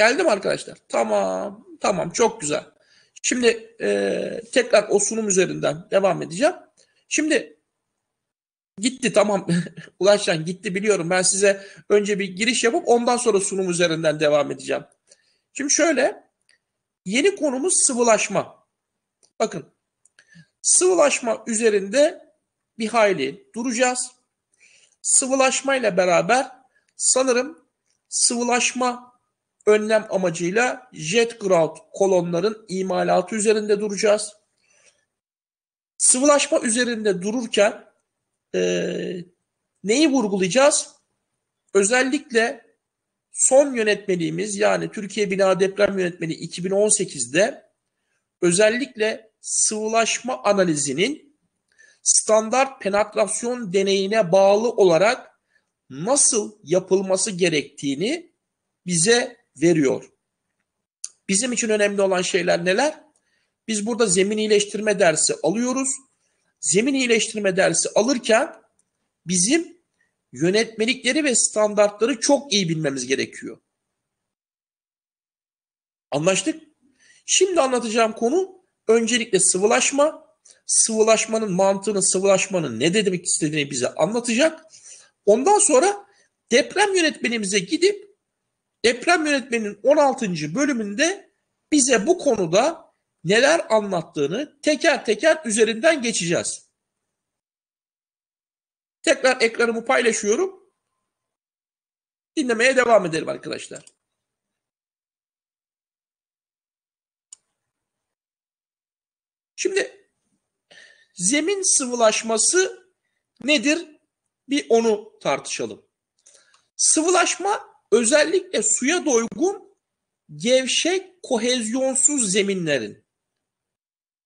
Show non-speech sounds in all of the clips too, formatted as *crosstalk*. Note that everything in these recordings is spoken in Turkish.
Geldim arkadaşlar. Tamam. Tamam. Çok güzel. Şimdi e, tekrar o sunum üzerinden devam edeceğim. Şimdi gitti tamam *laughs* ulaşan gitti biliyorum. Ben size önce bir giriş yapıp ondan sonra sunum üzerinden devam edeceğim. Şimdi şöyle yeni konumuz sıvılaşma. Bakın sıvılaşma üzerinde bir hayli duracağız. Sıvılaşmayla beraber sanırım sıvılaşma önlem amacıyla jet ground kolonların imalatı üzerinde duracağız. Sıvılaşma üzerinde dururken e, neyi vurgulayacağız? Özellikle son yönetmeliğimiz yani Türkiye Bina Deprem Yönetmeliği 2018'de özellikle sıvılaşma analizinin standart penetrasyon deneyine bağlı olarak nasıl yapılması gerektiğini bize veriyor. Bizim için önemli olan şeyler neler? Biz burada zemin iyileştirme dersi alıyoruz. Zemin iyileştirme dersi alırken bizim yönetmelikleri ve standartları çok iyi bilmemiz gerekiyor. Anlaştık? Şimdi anlatacağım konu öncelikle sıvılaşma. Sıvılaşmanın mantığını, sıvılaşmanın ne demek istediğini bize anlatacak. Ondan sonra deprem yönetmenimize gidip Deprem Yönetmeni'nin 16. bölümünde bize bu konuda neler anlattığını teker teker üzerinden geçeceğiz. Tekrar ekranımı paylaşıyorum. Dinlemeye devam edelim arkadaşlar. Şimdi zemin sıvılaşması nedir? Bir onu tartışalım. Sıvılaşma özellikle suya doygun gevşek kohezyonsuz zeminlerin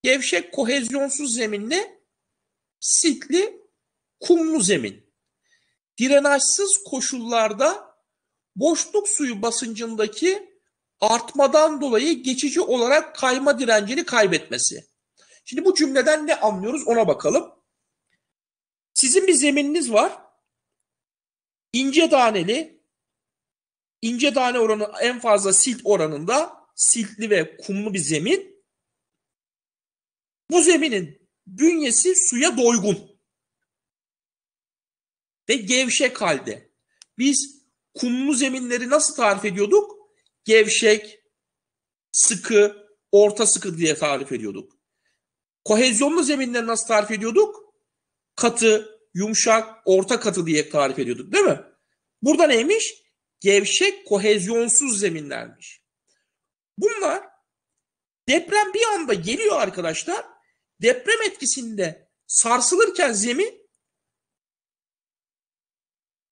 gevşek kohezyonsuz zeminle sitli kumlu zemin dirençsiz koşullarda boşluk suyu basıncındaki artmadan dolayı geçici olarak kayma direncini kaybetmesi. Şimdi bu cümleden ne anlıyoruz ona bakalım. Sizin bir zemininiz var. İnce daneli, ince tane oranı en fazla silt oranında siltli ve kumlu bir zemin. Bu zeminin bünyesi suya doygun ve gevşek halde. Biz kumlu zeminleri nasıl tarif ediyorduk? Gevşek, sıkı, orta sıkı diye tarif ediyorduk. Kohezyonlu zeminleri nasıl tarif ediyorduk? Katı, yumuşak, orta katı diye tarif ediyorduk değil mi? Burada neymiş? gevşek kohezyonsuz zeminlermiş. Bunlar deprem bir anda geliyor arkadaşlar. Deprem etkisinde sarsılırken zemin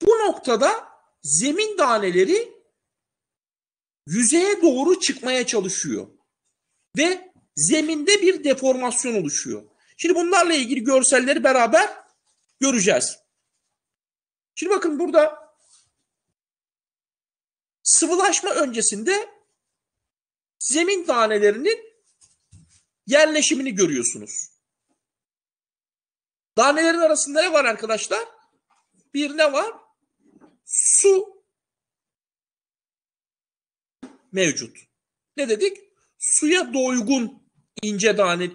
bu noktada zemin taneleri yüzeye doğru çıkmaya çalışıyor. Ve zeminde bir deformasyon oluşuyor. Şimdi bunlarla ilgili görselleri beraber göreceğiz. Şimdi bakın burada sıvılaşma öncesinde zemin tanelerinin yerleşimini görüyorsunuz. Danelerin arasında ne var arkadaşlar? Bir ne var? Su mevcut. Ne dedik? Suya doygun ince tane,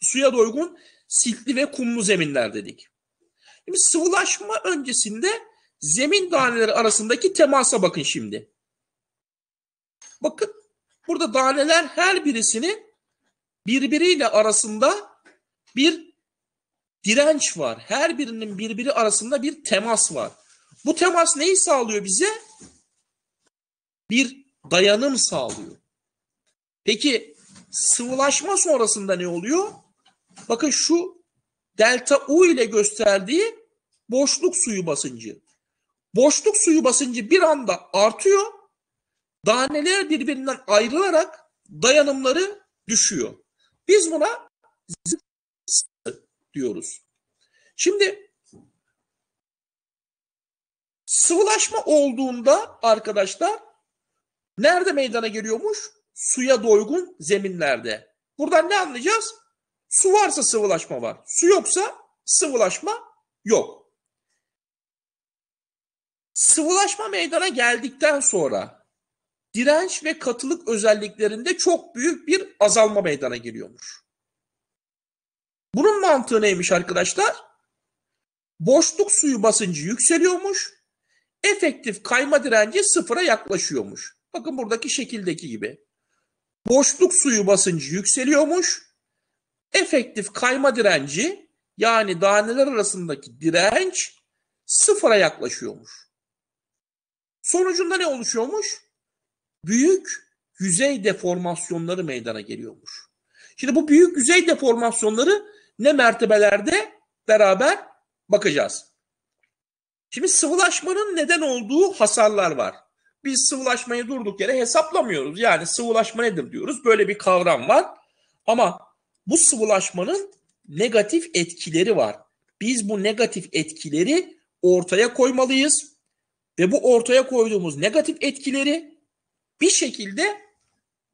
suya doygun siltli ve kumlu zeminler dedik. Şimdi sıvılaşma öncesinde zemin taneleri arasındaki temasa bakın şimdi. Bakın burada daneler her birisinin birbiriyle arasında bir direnç var. Her birinin birbiri arasında bir temas var. Bu temas neyi sağlıyor bize? Bir dayanım sağlıyor. Peki sıvılaşma sonrasında ne oluyor? Bakın şu delta U ile gösterdiği boşluk suyu basıncı. Boşluk suyu basıncı bir anda artıyor Daneler birbirinden ayrılarak dayanımları düşüyor. Biz buna zıt diyoruz. Şimdi sıvılaşma olduğunda arkadaşlar nerede meydana geliyormuş? Suya doygun zeminlerde. Buradan ne anlayacağız? Su varsa sıvılaşma var. Su yoksa sıvılaşma yok. Sıvılaşma meydana geldikten sonra direnç ve katılık özelliklerinde çok büyük bir azalma meydana geliyormuş. Bunun mantığı neymiş arkadaşlar? Boşluk suyu basıncı yükseliyormuş. Efektif kayma direnci sıfıra yaklaşıyormuş. Bakın buradaki şekildeki gibi. Boşluk suyu basıncı yükseliyormuş. Efektif kayma direnci yani daneler arasındaki direnç sıfıra yaklaşıyormuş. Sonucunda ne oluşuyormuş? büyük yüzey deformasyonları meydana geliyormuş. Şimdi bu büyük yüzey deformasyonları ne mertebelerde beraber bakacağız. Şimdi sıvılaşmanın neden olduğu hasarlar var. Biz sıvılaşmayı durduk yere hesaplamıyoruz. Yani sıvılaşma nedir diyoruz. Böyle bir kavram var. Ama bu sıvılaşmanın negatif etkileri var. Biz bu negatif etkileri ortaya koymalıyız ve bu ortaya koyduğumuz negatif etkileri bir şekilde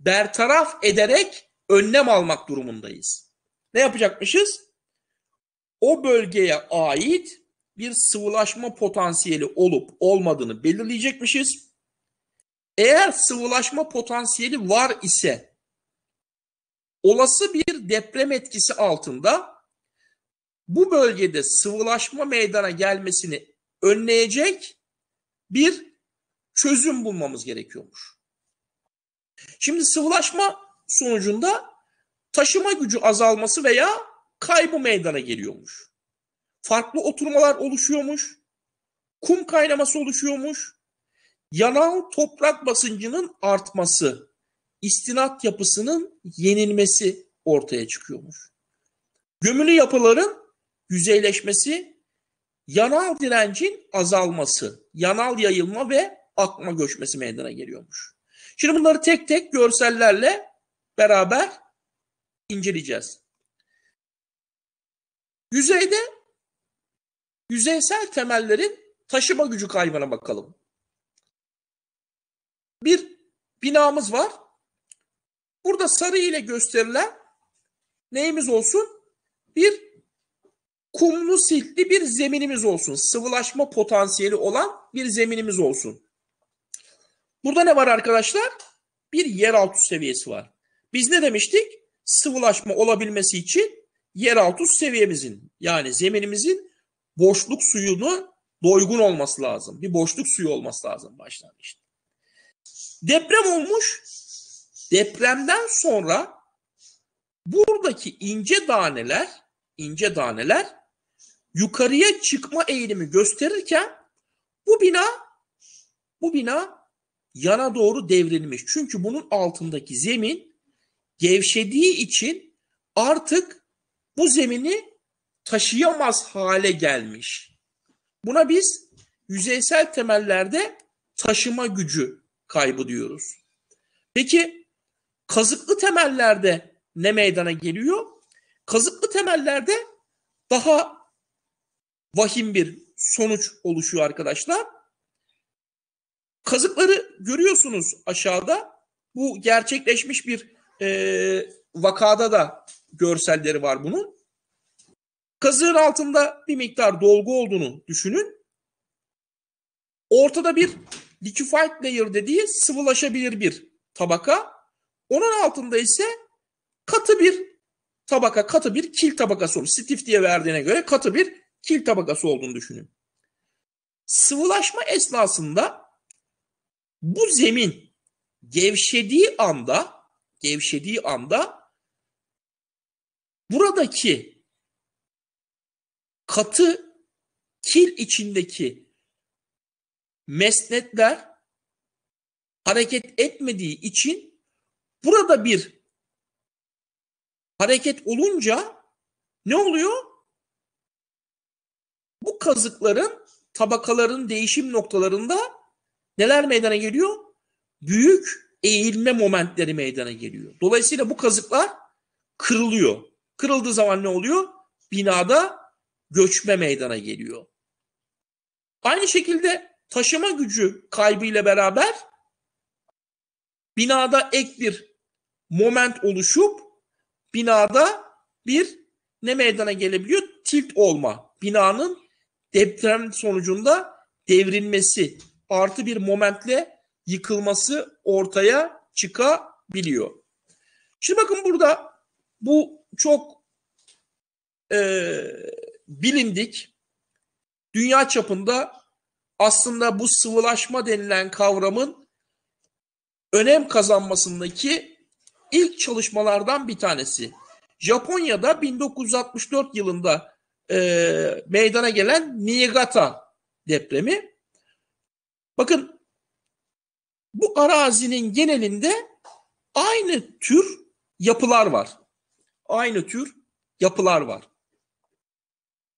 bertaraf ederek önlem almak durumundayız. Ne yapacakmışız? O bölgeye ait bir sıvılaşma potansiyeli olup olmadığını belirleyecekmişiz. Eğer sıvılaşma potansiyeli var ise olası bir deprem etkisi altında bu bölgede sıvılaşma meydana gelmesini önleyecek bir çözüm bulmamız gerekiyormuş. Şimdi sıvılaşma sonucunda taşıma gücü azalması veya kaybı meydana geliyormuş. Farklı oturmalar oluşuyormuş. Kum kaynaması oluşuyormuş. Yanal toprak basıncının artması, istinat yapısının yenilmesi ortaya çıkıyormuş. Gömülü yapıların yüzeyleşmesi, yanal direncin azalması, yanal yayılma ve akma göçmesi meydana geliyormuş. Şimdi bunları tek tek görsellerle beraber inceleyeceğiz. Yüzeyde yüzeysel temellerin taşıma gücü kaybına bakalım. Bir binamız var. Burada sarı ile gösterilen neyimiz olsun? Bir kumlu siltli bir zeminimiz olsun. Sıvılaşma potansiyeli olan bir zeminimiz olsun. Burada ne var arkadaşlar? Bir yeraltı seviyesi var. Biz ne demiştik? Sıvılaşma olabilmesi için yeraltı seviyemizin yani zeminimizin boşluk suyunu doygun olması lazım. Bir boşluk suyu olması lazım başlangıçta. Deprem olmuş. Depremden sonra buradaki ince daneler, ince daneler yukarıya çıkma eğilimi gösterirken bu bina bu bina yana doğru devrilmiş. Çünkü bunun altındaki zemin gevşediği için artık bu zemini taşıyamaz hale gelmiş. Buna biz yüzeysel temellerde taşıma gücü kaybı diyoruz. Peki kazıklı temellerde ne meydana geliyor? Kazıklı temellerde daha vahim bir sonuç oluşuyor arkadaşlar. Kazıkları görüyorsunuz aşağıda. Bu gerçekleşmiş bir e, vakada da görselleri var bunun. Kazığın altında bir miktar dolgu olduğunu düşünün. Ortada bir liquefied layer dediği sıvılaşabilir bir tabaka. Onun altında ise katı bir tabaka, katı bir kil tabakası olur. Stif diye verdiğine göre katı bir kil tabakası olduğunu düşünün. Sıvılaşma esnasında bu zemin gevşediği anda gevşediği anda buradaki katı kil içindeki mesnetler hareket etmediği için burada bir hareket olunca ne oluyor? Bu kazıkların tabakaların değişim noktalarında neler meydana geliyor? Büyük eğilme momentleri meydana geliyor. Dolayısıyla bu kazıklar kırılıyor. Kırıldığı zaman ne oluyor? Binada göçme meydana geliyor. Aynı şekilde taşıma gücü kaybıyla beraber binada ek bir moment oluşup binada bir ne meydana gelebiliyor? Tilt olma. Binanın deprem sonucunda devrilmesi artı bir momentle yıkılması ortaya çıkabiliyor. Şimdi bakın burada bu çok e, bilindik. Dünya çapında aslında bu sıvılaşma denilen kavramın önem kazanmasındaki ilk çalışmalardan bir tanesi. Japonya'da 1964 yılında e, meydana gelen Niigata depremi Bakın bu arazinin genelinde aynı tür yapılar var. Aynı tür yapılar var.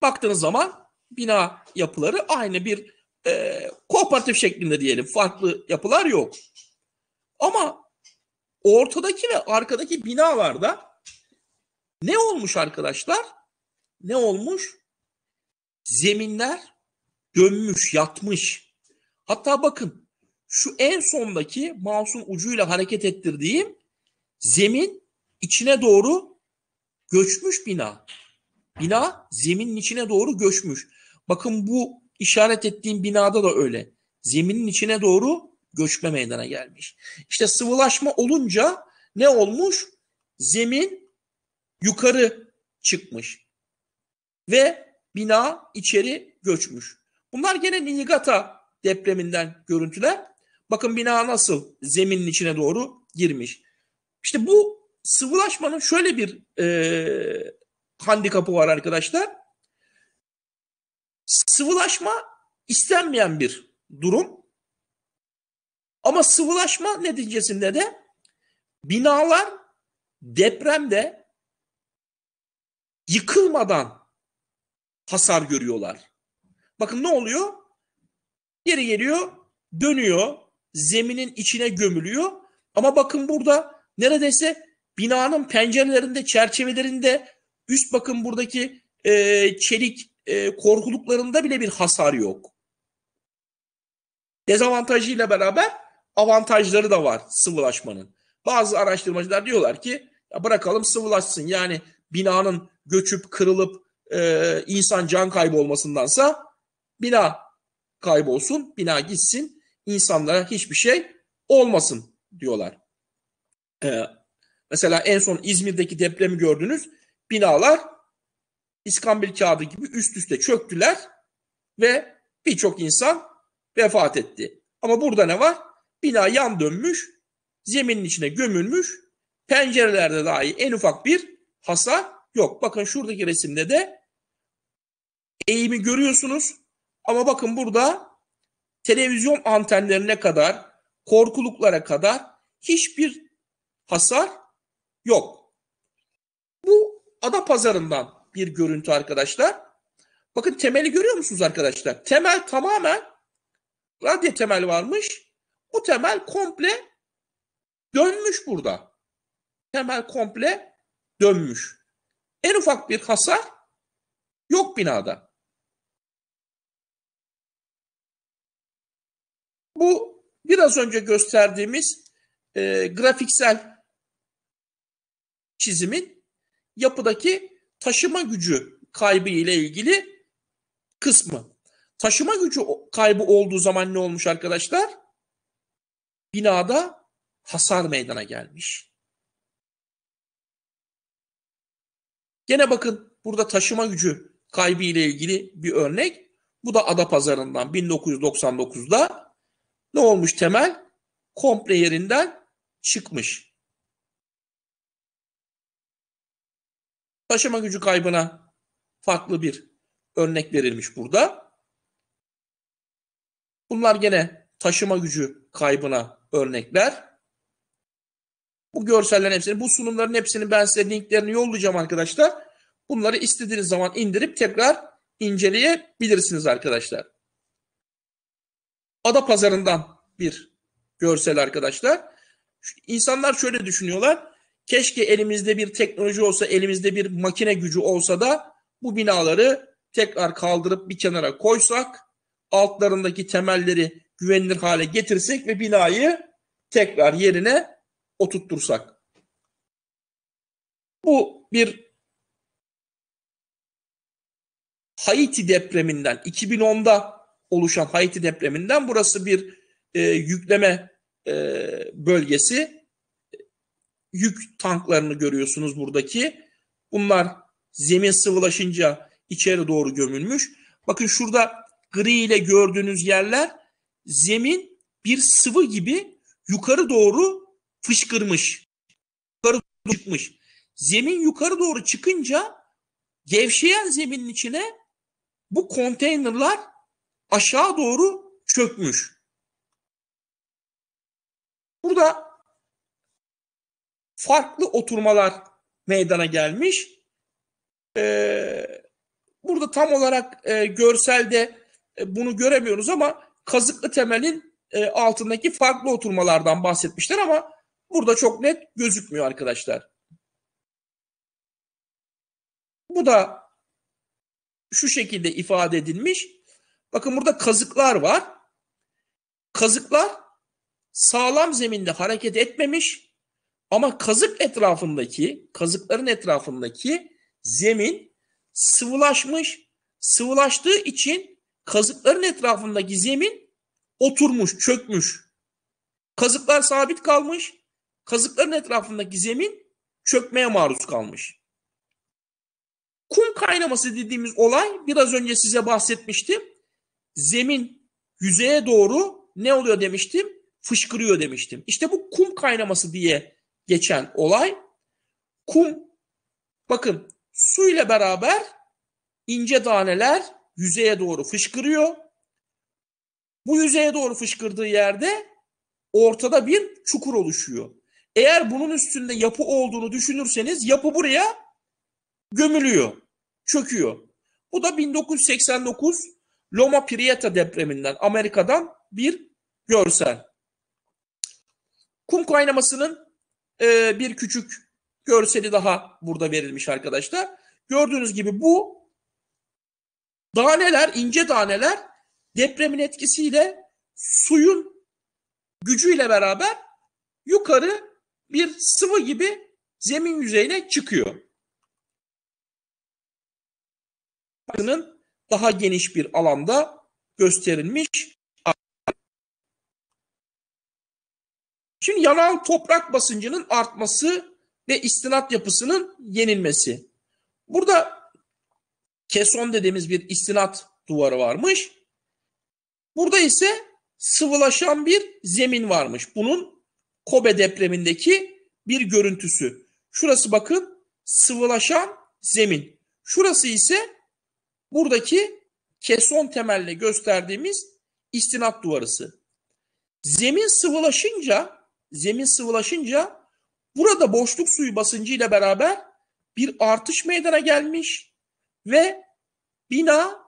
Baktığınız zaman bina yapıları aynı bir e, kooperatif şeklinde diyelim. Farklı yapılar yok. Ama ortadaki ve arkadaki binalarda ne olmuş arkadaşlar? Ne olmuş? Zeminler dönmüş, yatmış. Hatta bakın şu en sondaki mouse'un ucuyla hareket ettirdiğim zemin içine doğru göçmüş bina. Bina zeminin içine doğru göçmüş. Bakın bu işaret ettiğim binada da öyle. Zeminin içine doğru göçme meydana gelmiş. İşte sıvılaşma olunca ne olmuş? Zemin yukarı çıkmış. Ve bina içeri göçmüş. Bunlar gene Niigata depreminden görüntüler. Bakın bina nasıl zeminin içine doğru girmiş. İşte bu sıvılaşmanın şöyle bir e, handikapı var arkadaşlar. Sıvılaşma istenmeyen bir durum. Ama sıvılaşma neticesinde de binalar depremde yıkılmadan hasar görüyorlar. Bakın ne oluyor? Geri geliyor, dönüyor, zeminin içine gömülüyor. Ama bakın burada neredeyse binanın pencerelerinde, çerçevelerinde, üst bakın buradaki e, çelik e, korkuluklarında bile bir hasar yok. Dezavantajıyla beraber avantajları da var sıvılaşmanın. Bazı araştırmacılar diyorlar ki ya bırakalım sıvılaşsın. Yani binanın göçüp kırılıp e, insan can kaybı olmasındansa bina kaybolsun, bina gitsin, insanlara hiçbir şey olmasın diyorlar. Ee, mesela en son İzmir'deki depremi gördünüz. Binalar iskambil kağıdı gibi üst üste çöktüler ve birçok insan vefat etti. Ama burada ne var? Bina yan dönmüş, zeminin içine gömülmüş, pencerelerde dahi en ufak bir hasar yok. Bakın şuradaki resimde de eğimi görüyorsunuz. Ama bakın burada televizyon antenlerine kadar, korkuluklara kadar hiçbir hasar yok. Bu ada pazarından bir görüntü arkadaşlar. Bakın temeli görüyor musunuz arkadaşlar? Temel tamamen radya temel varmış. O temel komple dönmüş burada. Temel komple dönmüş. En ufak bir hasar yok binada. Bu biraz önce gösterdiğimiz e, grafiksel çizimin yapıdaki taşıma gücü kaybı ile ilgili kısmı. Taşıma gücü kaybı olduğu zaman ne olmuş arkadaşlar? Binada hasar meydana gelmiş. Gene bakın burada taşıma gücü kaybı ile ilgili bir örnek. Bu da Ada Pazarından 1999'da ne olmuş temel? Komple yerinden çıkmış. Taşıma gücü kaybına farklı bir örnek verilmiş burada. Bunlar gene taşıma gücü kaybına örnekler. Bu görsellerin hepsini, bu sunumların hepsini ben size linklerini yollayacağım arkadaşlar. Bunları istediğiniz zaman indirip tekrar inceleyebilirsiniz arkadaşlar. Ada pazarından bir görsel arkadaşlar. İnsanlar şöyle düşünüyorlar. Keşke elimizde bir teknoloji olsa, elimizde bir makine gücü olsa da bu binaları tekrar kaldırıp bir kenara koysak, altlarındaki temelleri güvenilir hale getirsek ve binayı tekrar yerine oturtursak. Bu bir Haiti depreminden 2010'da oluşan Haiti depreminden burası bir e, yükleme e, bölgesi. Yük tanklarını görüyorsunuz buradaki. Bunlar zemin sıvılaşınca içeri doğru gömülmüş. Bakın şurada gri ile gördüğünüz yerler zemin bir sıvı gibi yukarı doğru fışkırmış. Yukarı doğru çıkmış. Zemin yukarı doğru çıkınca gevşeyen zeminin içine bu konteynerlar aşağı doğru çökmüş. Burada farklı oturmalar meydana gelmiş. Ee, burada tam olarak e, görselde e, bunu göremiyoruz ama kazıklı temelin e, altındaki farklı oturmalardan bahsetmişler ama burada çok net gözükmüyor arkadaşlar. Bu da şu şekilde ifade edilmiş. Bakın burada kazıklar var. Kazıklar sağlam zeminde hareket etmemiş ama kazık etrafındaki, kazıkların etrafındaki zemin sıvılaşmış. Sıvılaştığı için kazıkların etrafındaki zemin oturmuş, çökmüş. Kazıklar sabit kalmış. Kazıkların etrafındaki zemin çökmeye maruz kalmış. Kum kaynaması dediğimiz olay biraz önce size bahsetmiştim zemin yüzeye doğru ne oluyor demiştim? Fışkırıyor demiştim. İşte bu kum kaynaması diye geçen olay. Kum bakın su ile beraber ince taneler yüzeye doğru fışkırıyor. Bu yüzeye doğru fışkırdığı yerde ortada bir çukur oluşuyor. Eğer bunun üstünde yapı olduğunu düşünürseniz yapı buraya gömülüyor, çöküyor. Bu da 1989 Loma Prieta depreminden Amerika'dan bir görsel. Kum kaynamasının e, bir küçük görseli daha burada verilmiş arkadaşlar. Gördüğünüz gibi bu daneler, ince daneler depremin etkisiyle suyun gücüyle beraber yukarı bir sıvı gibi zemin yüzeyine çıkıyor. Bakının daha geniş bir alanda gösterilmiş. Şimdi yanal toprak basıncının artması ve istinat yapısının yenilmesi. Burada keson dediğimiz bir istinat duvarı varmış. Burada ise sıvılaşan bir zemin varmış. Bunun Kobe depremindeki bir görüntüsü. Şurası bakın sıvılaşan zemin. Şurası ise Buradaki keson temelli gösterdiğimiz istinat duvarısı. Zemin sıvılaşınca, zemin sıvılaşınca burada boşluk suyu basıncı ile beraber bir artış meydana gelmiş ve bina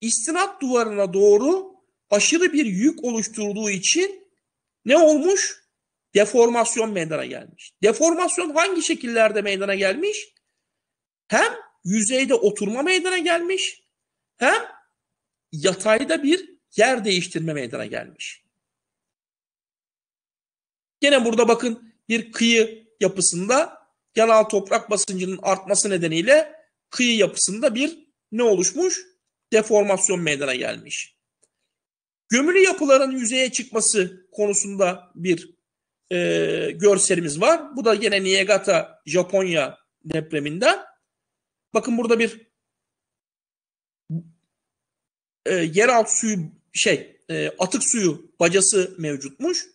istinat duvarına doğru aşırı bir yük oluşturduğu için ne olmuş? Deformasyon meydana gelmiş. Deformasyon hangi şekillerde meydana gelmiş? Hem yüzeyde oturma meydana gelmiş hem yatayda bir yer değiştirme meydana gelmiş. Gene burada bakın bir kıyı yapısında yanal toprak basıncının artması nedeniyle kıyı yapısında bir ne oluşmuş? Deformasyon meydana gelmiş. Gömülü yapıların yüzeye çıkması konusunda bir e, görselimiz var. Bu da gene Niigata, Japonya depreminden. Bakın burada bir e, yeraltı suyu şey e, atık suyu bacası mevcutmuş.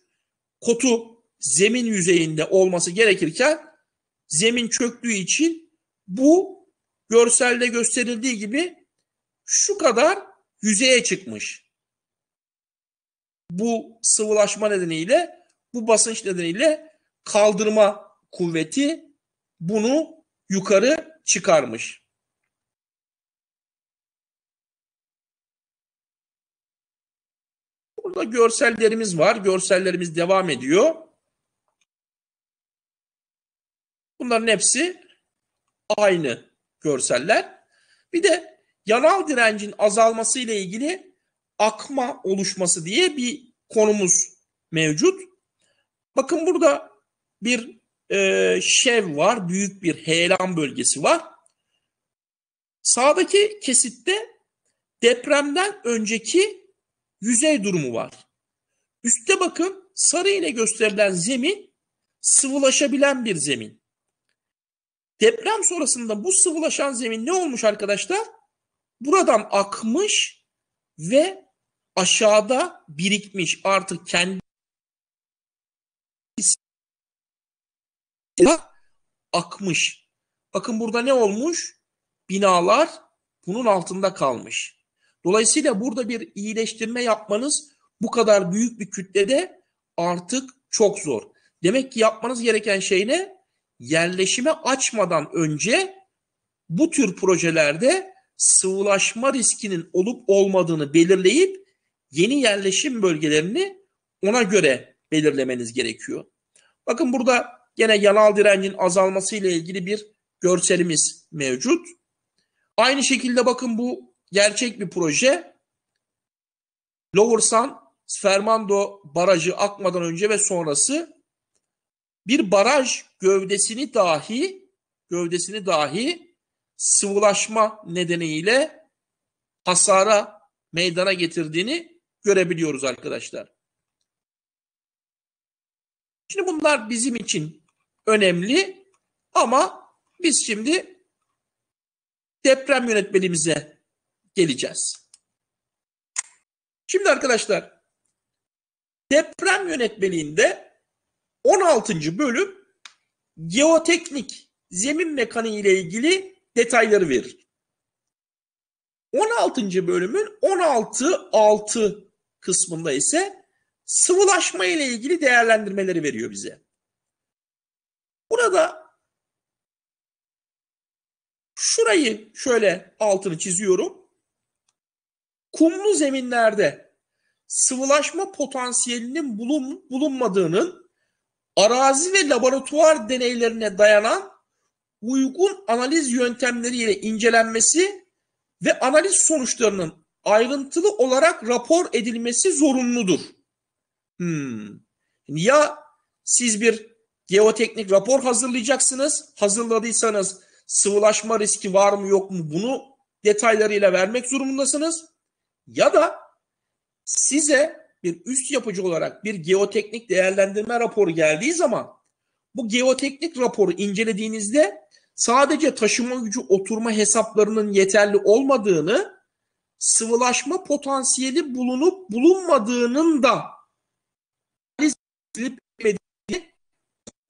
Kotu zemin yüzeyinde olması gerekirken zemin çöktüğü için bu görselde gösterildiği gibi şu kadar yüzeye çıkmış. Bu sıvılaşma nedeniyle, bu basınç nedeniyle kaldırma kuvveti bunu yukarı çıkarmış. Burada görsellerimiz var. Görsellerimiz devam ediyor. Bunların hepsi aynı görseller. Bir de yanal direncin azalması ile ilgili akma oluşması diye bir konumuz mevcut. Bakın burada bir e, şev var, büyük bir heyelan bölgesi var. Sağdaki kesitte depremden önceki yüzey durumu var. Üste bakın sarı ile gösterilen zemin sıvılaşabilen bir zemin. Deprem sonrasında bu sıvılaşan zemin ne olmuş arkadaşlar? Buradan akmış ve aşağıda birikmiş artık kendi akmış. Bakın burada ne olmuş? Binalar bunun altında kalmış. Dolayısıyla burada bir iyileştirme yapmanız bu kadar büyük bir kütlede artık çok zor. Demek ki yapmanız gereken şey ne? Yerleşime açmadan önce bu tür projelerde sıvılaşma riskinin olup olmadığını belirleyip yeni yerleşim bölgelerini ona göre belirlemeniz gerekiyor. Bakın burada Gene yanal direncin azalması ile ilgili bir görselimiz mevcut. Aynı şekilde bakın bu gerçek bir proje. Lowersan Sfermando barajı akmadan önce ve sonrası bir baraj gövdesini dahi gövdesini dahi sıvılaşma nedeniyle hasara meydana getirdiğini görebiliyoruz arkadaşlar. Şimdi bunlar bizim için önemli ama biz şimdi deprem yönetmeliğimize geleceğiz. Şimdi arkadaşlar deprem yönetmeliğinde 16. bölüm geoteknik zemin mekaniği ile ilgili detayları verir. 16. bölümün 16.6 kısmında ise sıvılaşma ile ilgili değerlendirmeleri veriyor bize. Burada şurayı şöyle altını çiziyorum. Kumlu zeminlerde sıvılaşma potansiyelinin bulun, bulunmadığının arazi ve laboratuvar deneylerine dayanan uygun analiz yöntemleriyle incelenmesi ve analiz sonuçlarının ayrıntılı olarak rapor edilmesi zorunludur. Hmm. Ya siz bir geoteknik rapor hazırlayacaksınız. Hazırladıysanız sıvılaşma riski var mı yok mu bunu detaylarıyla vermek zorundasınız. Ya da size bir üst yapıcı olarak bir geoteknik değerlendirme raporu geldiği zaman bu geoteknik raporu incelediğinizde sadece taşıma gücü oturma hesaplarının yeterli olmadığını, sıvılaşma potansiyeli bulunup bulunmadığının da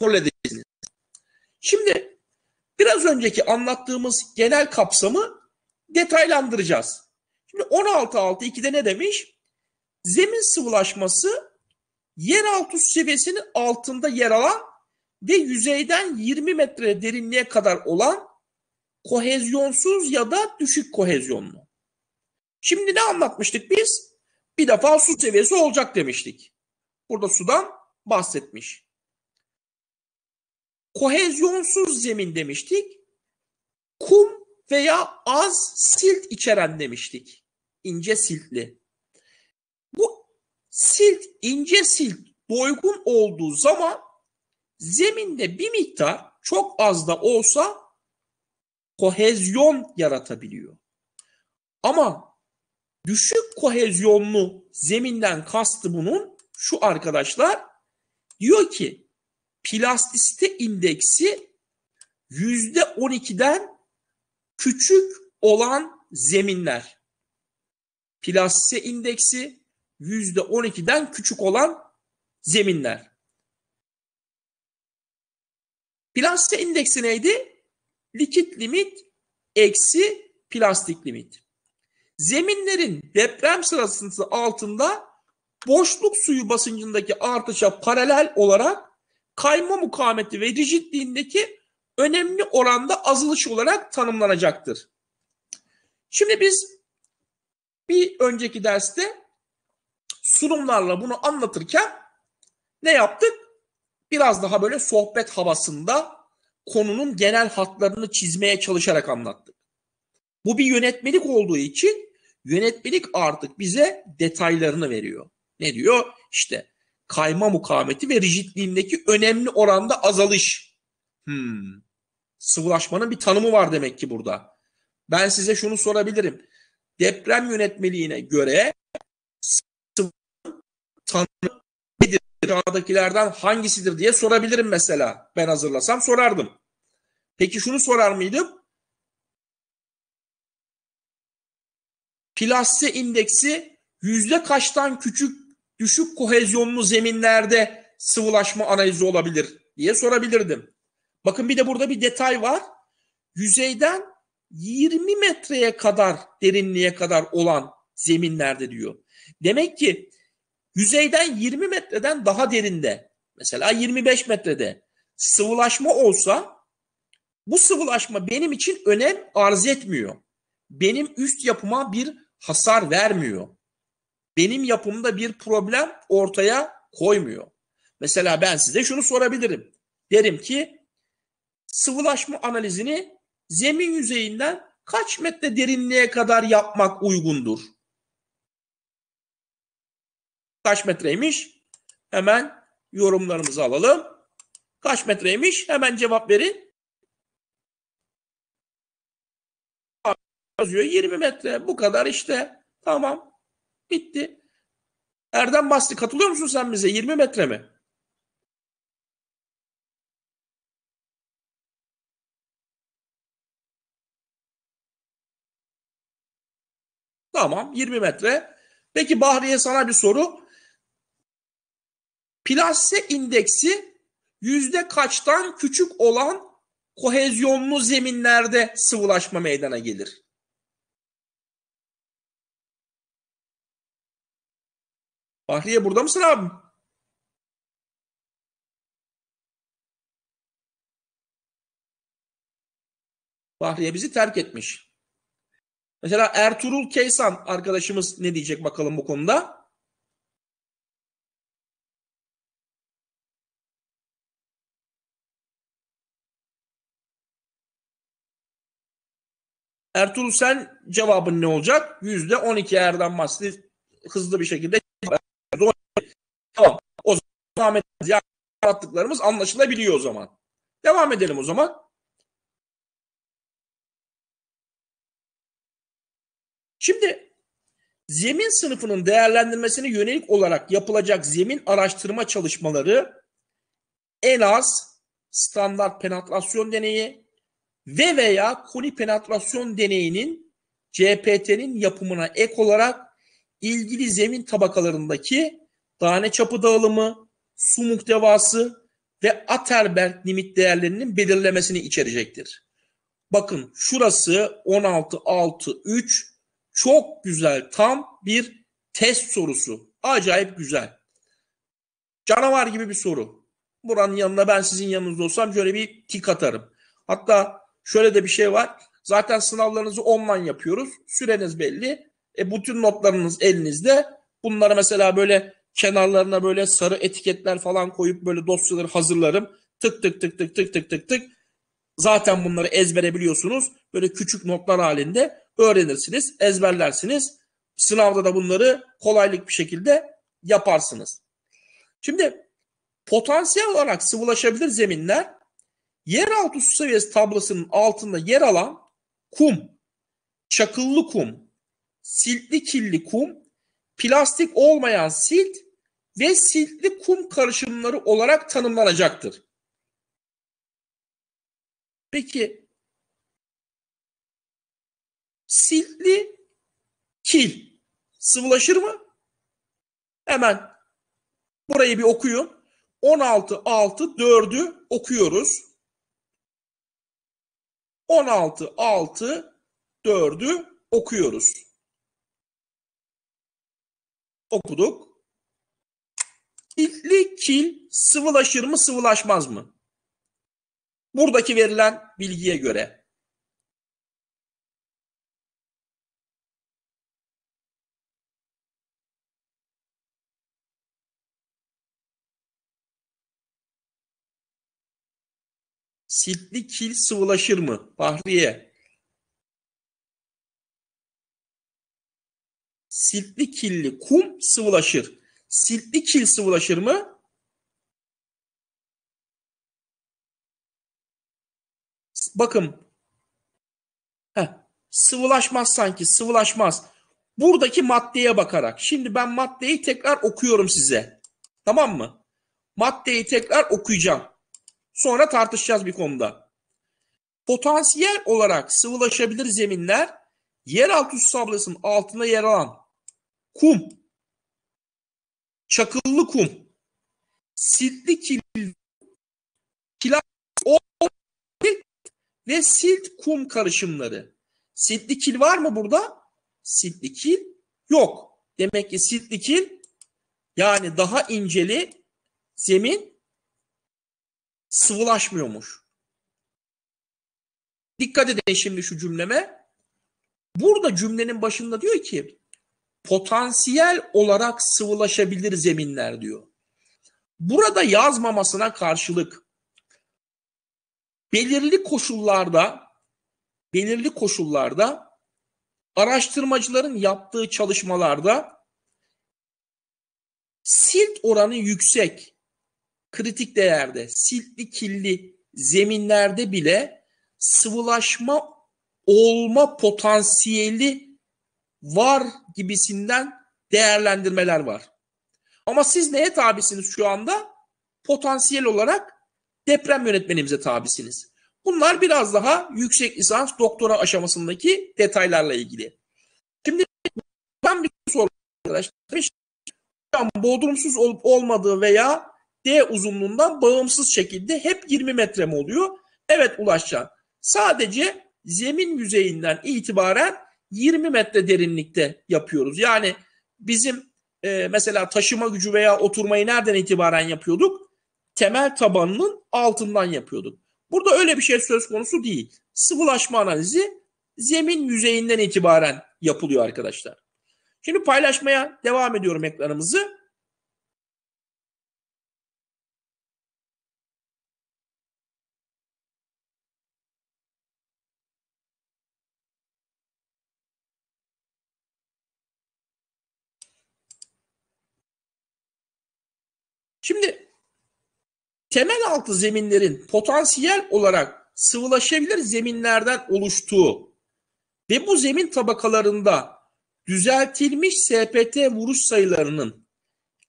edeceksiniz. Şimdi biraz önceki anlattığımız genel kapsamı detaylandıracağız. Şimdi 16.6.2'de ne demiş? Zemin sıvılaşması yeraltı seviyesinin altında yer alan ve yüzeyden 20 metre derinliğe kadar olan kohezyonsuz ya da düşük kohezyonlu. Şimdi ne anlatmıştık biz? Bir defa su seviyesi olacak demiştik. Burada sudan bahsetmiş kohezyonsuz zemin demiştik. Kum veya az silt içeren demiştik. İnce siltli. Bu silt, ince silt doygun olduğu zaman zeminde bir miktar çok az da olsa kohezyon yaratabiliyor. Ama düşük kohezyonlu zeminden kastı bunun şu arkadaşlar diyor ki plastisite indeksi yüzde %12'den küçük olan zeminler. Plastisite indeksi yüzde %12'den küçük olan zeminler. Plastisite indeksi neydi? Likit limit eksi plastik limit. Zeminlerin deprem sırasında altında boşluk suyu basıncındaki artışa paralel olarak kayma mukameti ve rigidliğindeki önemli oranda azalış olarak tanımlanacaktır. Şimdi biz bir önceki derste sunumlarla bunu anlatırken ne yaptık? Biraz daha böyle sohbet havasında konunun genel hatlarını çizmeye çalışarak anlattık. Bu bir yönetmelik olduğu için yönetmelik artık bize detaylarını veriyor. Ne diyor? İşte kayma mukavemeti ve rigidliğindeki önemli oranda azalış. Hmm. Sıvılaşmanın bir tanımı var demek ki burada. Ben size şunu sorabilirim. Deprem yönetmeliğine göre sıvının tanımı nedir? Aşağıdakilerden hangisidir diye sorabilirim mesela. Ben hazırlasam sorardım. Peki şunu sorar mıydım? Plasse indeksi yüzde kaçtan küçük düşük kohezyonlu zeminlerde sıvılaşma analizi olabilir diye sorabilirdim. Bakın bir de burada bir detay var. Yüzeyden 20 metreye kadar derinliğe kadar olan zeminlerde diyor. Demek ki yüzeyden 20 metreden daha derinde mesela 25 metrede sıvılaşma olsa bu sıvılaşma benim için önem arz etmiyor. Benim üst yapıma bir hasar vermiyor benim yapımda bir problem ortaya koymuyor. Mesela ben size şunu sorabilirim. Derim ki sıvılaşma analizini zemin yüzeyinden kaç metre derinliğe kadar yapmak uygundur? Kaç metreymiş? Hemen yorumlarımızı alalım. Kaç metreymiş? Hemen cevap verin. Yazıyor 20 metre. Bu kadar işte. Tamam. Bitti. Erdem Basti katılıyor musun sen bize? 20 metre mi? Tamam 20 metre. Peki Bahriye sana bir soru. Plase indeksi yüzde kaçtan küçük olan kohezyonlu zeminlerde sıvılaşma meydana gelir? Bahriye burada mısın abim? Bahriye bizi terk etmiş. Mesela Ertuğrul Keysan arkadaşımız ne diyecek bakalım bu konuda? Ertuğrul sen cevabın ne olacak? %12 Erdem Masli hızlı bir şekilde Ahmet yarattıklarımız anlaşılabiliyor o zaman. Devam edelim o zaman. Şimdi zemin sınıfının değerlendirmesine yönelik olarak yapılacak zemin araştırma çalışmaları en az standart penetrasyon deneyi ve veya koni penetrasyon deneyinin CPT'nin yapımına ek olarak ilgili zemin tabakalarındaki tane çapı dağılımı, su muhtevası ve Atterberg limit değerlerinin belirlemesini içerecektir. Bakın şurası 16.6.3 çok güzel tam bir test sorusu. Acayip güzel. Canavar gibi bir soru. Buranın yanına ben sizin yanınızda olsam şöyle bir tik atarım. Hatta şöyle de bir şey var. Zaten sınavlarınızı online yapıyoruz. Süreniz belli. E, bütün notlarınız elinizde. Bunları mesela böyle kenarlarına böyle sarı etiketler falan koyup böyle dosyaları hazırlarım. Tık tık tık tık tık tık tık tık. Zaten bunları ezbere biliyorsunuz. Böyle küçük notlar halinde öğrenirsiniz, ezberlersiniz. Sınavda da bunları kolaylık bir şekilde yaparsınız. Şimdi potansiyel olarak sıvılaşabilir zeminler yeraltı su seviyesi tablosunun altında yer alan kum, çakıllı kum, siltli killi kum, plastik olmayan silt ve siltli kum karışımları olarak tanımlanacaktır. Peki siltli kil sıvılaşır mı? Hemen burayı bir okuyun. 16 6 4'ü okuyoruz. 16 6 4'ü okuyoruz. Okuduk. Kiltli kil sıvılaşır mı sıvılaşmaz mı? Buradaki verilen bilgiye göre. Siltli kil sıvılaşır mı? Bahriye. Siltli killi kum sıvılaşır. Siltli kil sıvılaşır mı? Bakın. Heh, sıvılaşmaz sanki sıvılaşmaz. Buradaki maddeye bakarak. Şimdi ben maddeyi tekrar okuyorum size. Tamam mı? Maddeyi tekrar okuyacağım. Sonra tartışacağız bir konuda. Potansiyel olarak sıvılaşabilir zeminler yeraltı su sablasının altında yer alan kum, Çakıllı kum, Siltli kil, kiler, o ve silt kum karışımları. Siltli kil var mı burada? Siltli kil yok. Demek ki siltli kil yani daha inceli zemin sıvılaşmıyormuş. Dikkat edin şimdi şu cümleme. Burada cümlenin başında diyor ki potansiyel olarak sıvılaşabilir zeminler diyor. Burada yazmamasına karşılık belirli koşullarda belirli koşullarda araştırmacıların yaptığı çalışmalarda silt oranı yüksek kritik değerde siltli killi zeminlerde bile sıvılaşma olma potansiyeli var gibisinden değerlendirmeler var. Ama siz neye tabisiniz şu anda? Potansiyel olarak deprem yönetmenimize tabisiniz. Bunlar biraz daha yüksek lisans doktora aşamasındaki detaylarla ilgili. Şimdi ben bir şey soru arkadaşlar. Bodrumsuz olup olmadığı veya D uzunluğundan bağımsız şekilde hep 20 metre mi oluyor? Evet ulaşacağım. Sadece zemin yüzeyinden itibaren 20 metre derinlikte yapıyoruz. Yani bizim e, mesela taşıma gücü veya oturmayı nereden itibaren yapıyorduk? Temel tabanının altından yapıyorduk. Burada öyle bir şey söz konusu değil. Sıvılaşma analizi zemin yüzeyinden itibaren yapılıyor arkadaşlar. Şimdi paylaşmaya devam ediyorum ekranımızı. temel altı zeminlerin potansiyel olarak sıvılaşabilir zeminlerden oluştuğu ve bu zemin tabakalarında düzeltilmiş SPT vuruş sayılarının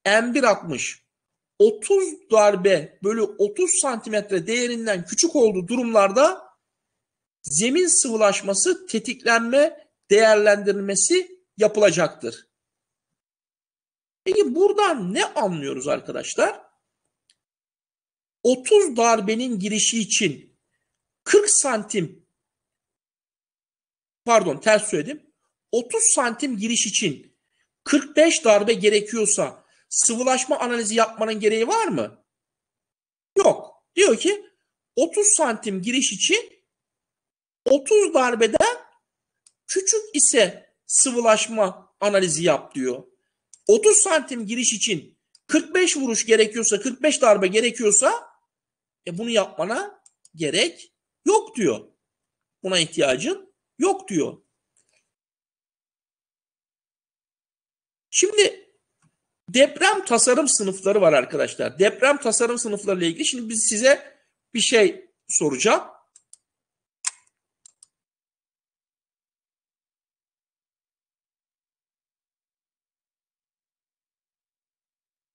M160 30 darbe bölü 30 santimetre değerinden küçük olduğu durumlarda zemin sıvılaşması tetiklenme değerlendirmesi yapılacaktır. Peki buradan ne anlıyoruz arkadaşlar? 30 darbenin girişi için 40 santim pardon ters söyledim. 30 santim giriş için 45 darbe gerekiyorsa sıvılaşma analizi yapmanın gereği var mı? Yok. Diyor ki 30 santim giriş için 30 darbeden küçük ise sıvılaşma analizi yap diyor. 30 santim giriş için 45 vuruş gerekiyorsa 45 darbe gerekiyorsa e bunu yapmana gerek yok diyor. Buna ihtiyacın yok diyor. Şimdi deprem tasarım sınıfları var arkadaşlar. Deprem tasarım sınıfları ile ilgili şimdi biz size bir şey soracağım.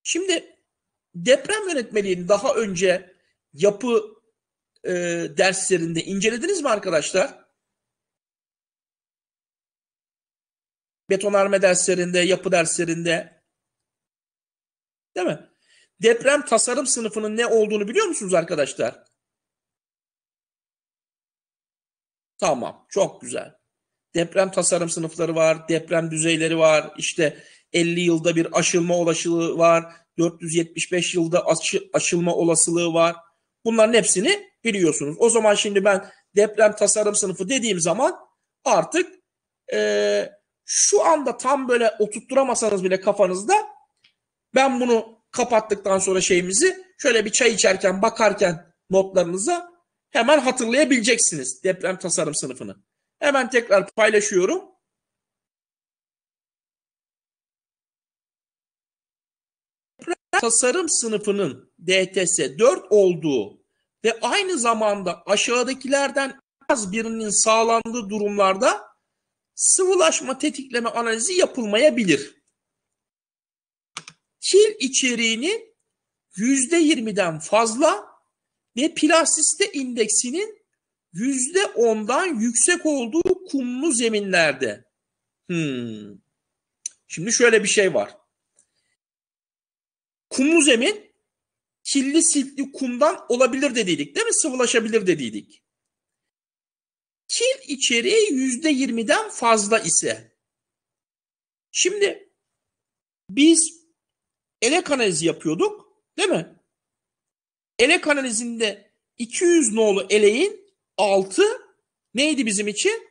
Şimdi deprem yönetmeliğini daha önce yapı e, derslerinde incelediniz mi arkadaşlar? Betonarme derslerinde, yapı derslerinde. Değil mi? Deprem tasarım sınıfının ne olduğunu biliyor musunuz arkadaşlar? Tamam, çok güzel. Deprem tasarım sınıfları var, deprem düzeyleri var, işte 50 yılda bir aşılma olasılığı var, 475 yılda aşı, aşılma olasılığı var. Bunların hepsini biliyorsunuz. O zaman şimdi ben deprem tasarım sınıfı dediğim zaman artık e, şu anda tam böyle oturtturamasanız bile kafanızda ben bunu kapattıktan sonra şeyimizi şöyle bir çay içerken bakarken notlarınıza hemen hatırlayabileceksiniz deprem tasarım sınıfını. Hemen tekrar paylaşıyorum. tasarım sınıfının DTS 4 olduğu ve aynı zamanda aşağıdakilerden az birinin sağlandığı durumlarda sıvılaşma tetikleme analizi yapılmayabilir. Kil içeriğini %20'den fazla ve plastisite indeksinin %10'dan yüksek olduğu kumlu zeminlerde. Hmm. Şimdi şöyle bir şey var kumlu zemin kirli siltli kumdan olabilir dediydik değil mi? Sıvılaşabilir dediydik. Kil içeriği yüzde yirmiden fazla ise. Şimdi biz elek analizi yapıyorduk değil mi? Elek analizinde 200 nolu eleğin 6 neydi bizim için?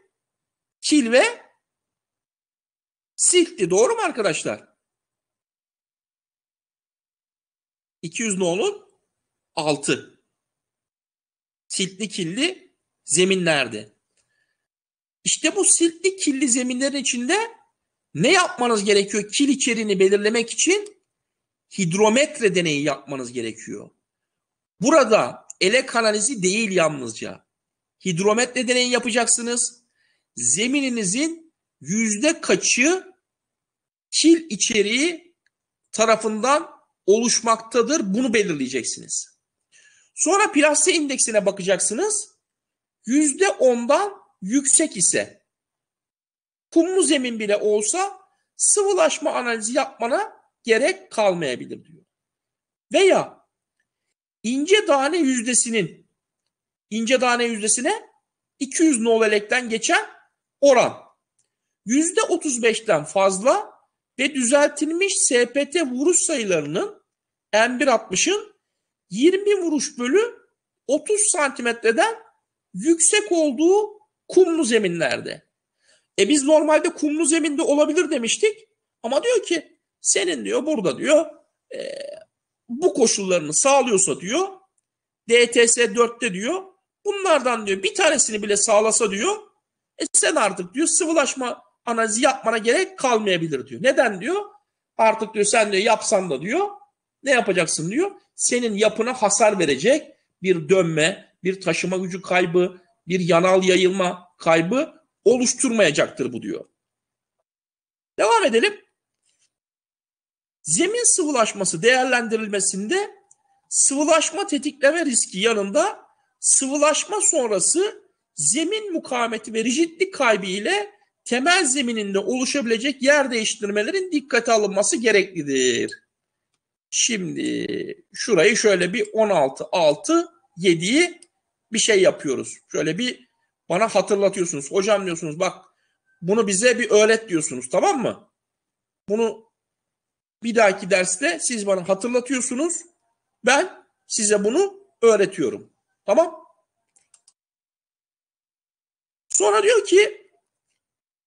Kil ve siltti. Doğru mu arkadaşlar? 200 nolu 6. Siltli killi zeminlerdi. İşte bu siltli killi zeminlerin içinde ne yapmanız gerekiyor? Kil içeriğini belirlemek için hidrometre deneyi yapmanız gerekiyor. Burada elek analizi değil yalnızca. Hidrometre deneyi yapacaksınız. Zemininizin yüzde kaçı kil içeriği tarafından oluşmaktadır. Bunu belirleyeceksiniz. Sonra piyasa indeksine bakacaksınız. %10'dan yüksek ise kumlu zemin bile olsa sıvılaşma analizi yapmana gerek kalmayabilir diyor. Veya ince tane yüzdesinin ince tane yüzdesine 200 novelekten geçen oran %35'ten fazla ve düzeltilmiş SPT vuruş sayılarının M1.60'ın 20 vuruş bölü 30 santimetreden yüksek olduğu kumlu zeminlerde. E biz normalde kumlu zeminde olabilir demiştik ama diyor ki senin diyor burada diyor e, bu koşullarını sağlıyorsa diyor DTS 4'te diyor bunlardan diyor bir tanesini bile sağlasa diyor e sen artık diyor sıvılaşma analizi yapmana gerek kalmayabilir diyor. Neden diyor? Artık diyor sen diyor yapsan da diyor ne yapacaksın diyor. Senin yapına hasar verecek bir dönme, bir taşıma gücü kaybı, bir yanal yayılma kaybı oluşturmayacaktır bu diyor. Devam edelim. Zemin sıvılaşması değerlendirilmesinde sıvılaşma tetikleme riski yanında sıvılaşma sonrası zemin mukavemeti ve rigidlik kaybı ile temel zemininde oluşabilecek yer değiştirmelerin dikkate alınması gereklidir. Şimdi şurayı şöyle bir 16, 6, 7'yi bir şey yapıyoruz. Şöyle bir bana hatırlatıyorsunuz. Hocam diyorsunuz bak bunu bize bir öğret diyorsunuz tamam mı? Bunu bir dahaki derste siz bana hatırlatıyorsunuz. Ben size bunu öğretiyorum. Tamam? Sonra diyor ki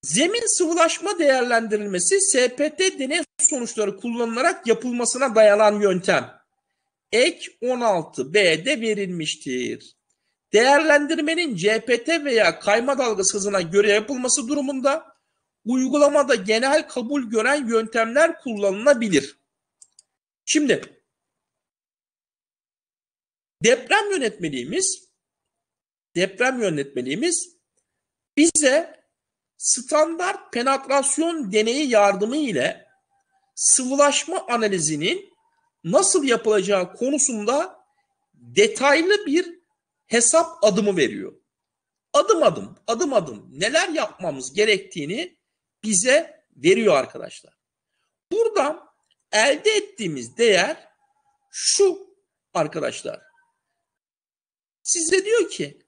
Zemin sıvılaşma değerlendirilmesi SPT deney sonuçları kullanılarak yapılmasına dayanan yöntem. Ek 16B'de verilmiştir. Değerlendirmenin CPT veya kayma dalgası hızına göre yapılması durumunda uygulamada genel kabul gören yöntemler kullanılabilir. Şimdi deprem yönetmeliğimiz deprem yönetmeliğimiz bize standart penetrasyon deneyi yardımı ile sıvılaşma analizinin nasıl yapılacağı konusunda detaylı bir hesap adımı veriyor. Adım adım, adım adım neler yapmamız gerektiğini bize veriyor arkadaşlar. Buradan elde ettiğimiz değer şu arkadaşlar. Size diyor ki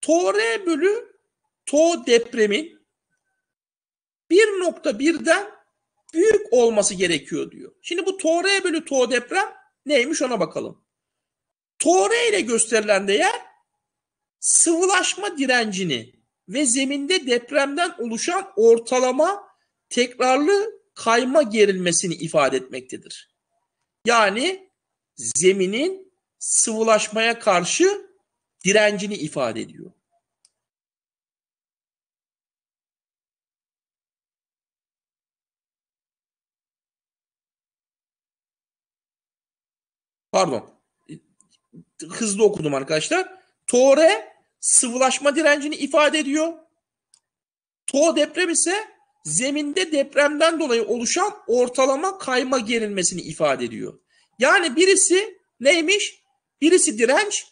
TR bölü TO depremin 1.1'den büyük olması gerekiyor diyor. Şimdi bu TR e bölü TO deprem neymiş ona bakalım. TR e ile gösterilen değer sıvılaşma direncini ve zeminde depremden oluşan ortalama tekrarlı kayma gerilmesini ifade etmektedir. Yani zeminin sıvılaşmaya karşı direncini ifade ediyor. Pardon. Hızlı okudum arkadaşlar. Tore sıvılaşma direncini ifade ediyor. To deprem ise zeminde depremden dolayı oluşan ortalama kayma gerilmesini ifade ediyor. Yani birisi neymiş? Birisi direnç,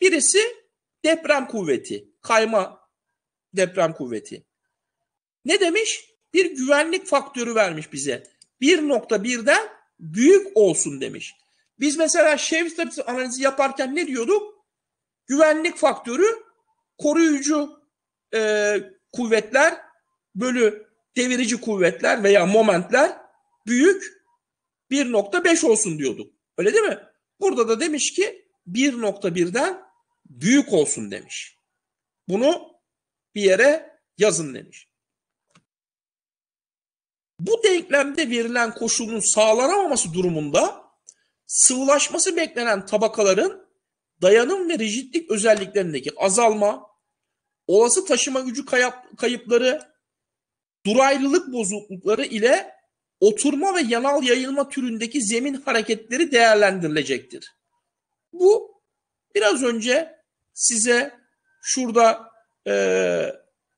birisi deprem kuvveti, kayma deprem kuvveti. Ne demiş? Bir güvenlik faktörü vermiş bize. 1.1'den büyük olsun demiş. Biz mesela Şevs analizi yaparken ne diyorduk? Güvenlik faktörü koruyucu e, kuvvetler bölü devirici kuvvetler veya momentler büyük 1.5 olsun diyorduk. Öyle değil mi? Burada da demiş ki 1.1'den büyük olsun demiş. Bunu bir yere yazın demiş. Bu denklemde verilen koşulun sağlanamaması durumunda sıvılaşması beklenen tabakaların dayanım ve rigidlik özelliklerindeki azalma, olası taşıma gücü kayıp, kayıpları, duraylılık bozuklukları ile oturma ve yanal yayılma türündeki zemin hareketleri değerlendirilecektir. Bu biraz önce size şurada e,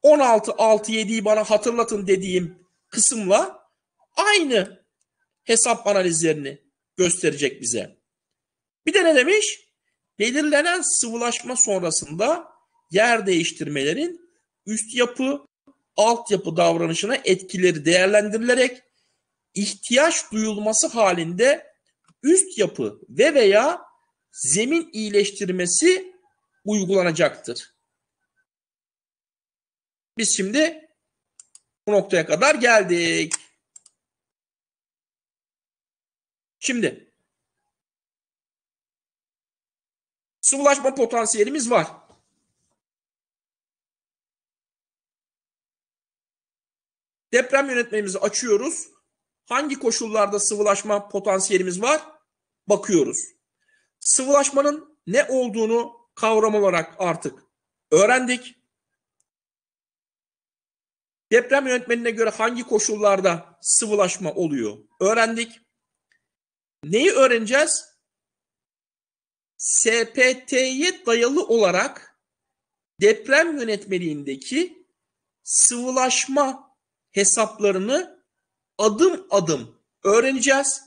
16-6-7'yi bana hatırlatın dediğim kısımla aynı hesap analizlerini gösterecek bize. Bir de ne demiş? Belirlenen sıvılaşma sonrasında yer değiştirmelerin üst yapı, alt yapı davranışına etkileri değerlendirilerek ihtiyaç duyulması halinde üst yapı ve veya zemin iyileştirmesi uygulanacaktır. Biz şimdi bu noktaya kadar geldik. Şimdi sıvılaşma potansiyelimiz var. Deprem yönetmemizi açıyoruz. Hangi koşullarda sıvılaşma potansiyelimiz var? Bakıyoruz. Sıvılaşmanın ne olduğunu kavram olarak artık öğrendik. Deprem yönetmenine göre hangi koşullarda sıvılaşma oluyor? Öğrendik. Neyi öğreneceğiz? SPT'ye dayalı olarak deprem yönetmeliğindeki sıvılaşma hesaplarını adım adım öğreneceğiz.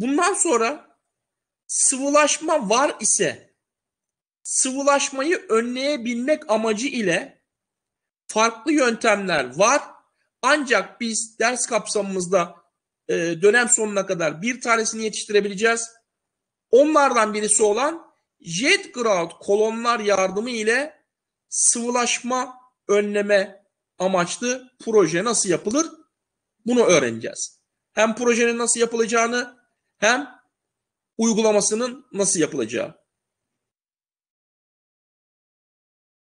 Bundan sonra sıvılaşma var ise sıvılaşmayı önleyebilmek amacı ile farklı yöntemler var ancak biz ders kapsamımızda e, dönem sonuna kadar bir tanesini yetiştirebileceğiz. Onlardan birisi olan jet grout kolonlar yardımı ile sıvılaşma önleme amaçlı proje nasıl yapılır? Bunu öğreneceğiz. Hem projenin nasıl yapılacağını hem uygulamasının nasıl yapılacağı.